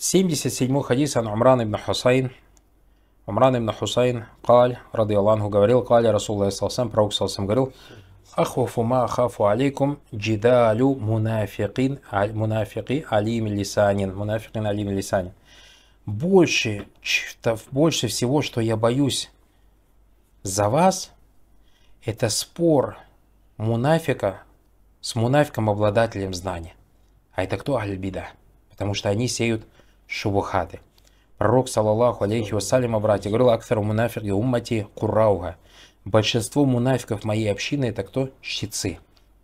77 хадис ан Умран ибн Хусайн. Умран ибн Хусайн, каль, ради Аллаху, говорил, каль, Расулла Иссалсам, пророк Салсам говорил, Ахвафу ма хафу алейкум джидалю мунафикин, а, мунафики алим лисанин, мунафикин алим лисанин. Больше, больше всего, что я боюсь за вас, это спор мунафика с мунафиком обладателем знания. А это кто аль-бида? Потому что они сеют шубухаты. Пророк, салаллаху алейхи вассалям, братья, говорил «Актару мунафиги уммати курауга». Большинство мунафиков моей общины – это кто? Щицы.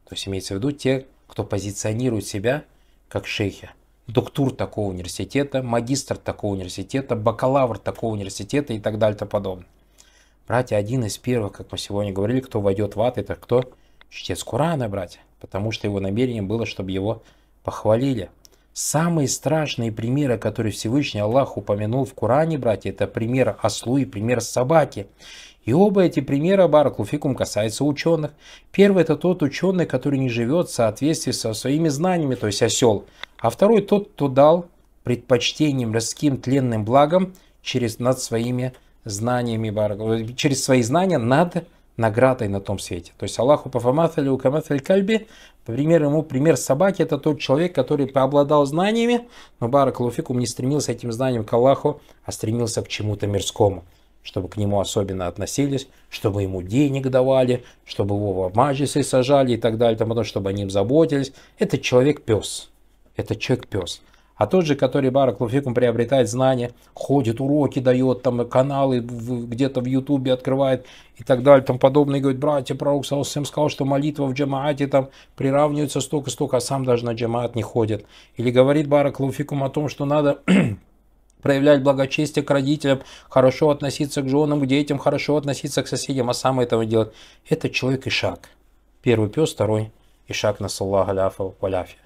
То есть имеется в виду те, кто позиционирует себя как шейхи. Доктор такого университета, магистр такого университета, бакалавр такого университета и так далее и тому подобное. Братья, один из первых, как мы сегодня говорили, кто войдет в ад, это кто? Чтец Курана, братья. Потому что его намерение было, чтобы его похвалили. Самые страшные примеры, которые Всевышний Аллах упомянул в Коране, братья, это пример ослу и пример собаки. И оба эти примера Баракулфикум касаются ученых. Первый это тот ученый, который не живет в соответствии со своими знаниями, то есть осел. А второй тот, кто дал предпочтением мирским тленным благам через, над своими знаниями, через свои знания над наградой на том свете. То есть Аллаху пафаматали укаматали кальби, по примеру ему, пример собаки, это тот человек, который обладал знаниями, но Барак Баракалуфикум не стремился этим знанием к Аллаху, а стремился к чему-то мирскому чтобы к нему особенно относились, чтобы ему денег давали, чтобы его в маджисе сажали и так далее, тому, чтобы о ним заботились. Это человек-пес. Это человек-пес. А тот же, который Барак Луфикум приобретает знания, ходит, уроки дает, там каналы где-то в Ютубе открывает и так далее, там подобное, и говорит, братья, пророк всем сказал, что молитва в джамаате там приравнивается столько-столько, а сам даже на джамаат не ходит. Или говорит Барак Луфикум о том, что надо проявлять благочестие к родителям, хорошо относиться к женам, к детям, хорошо относиться к соседям, а сам этого делать. Это человек и шаг. Первый пес, второй и шаг на саллах аляфа валяфи.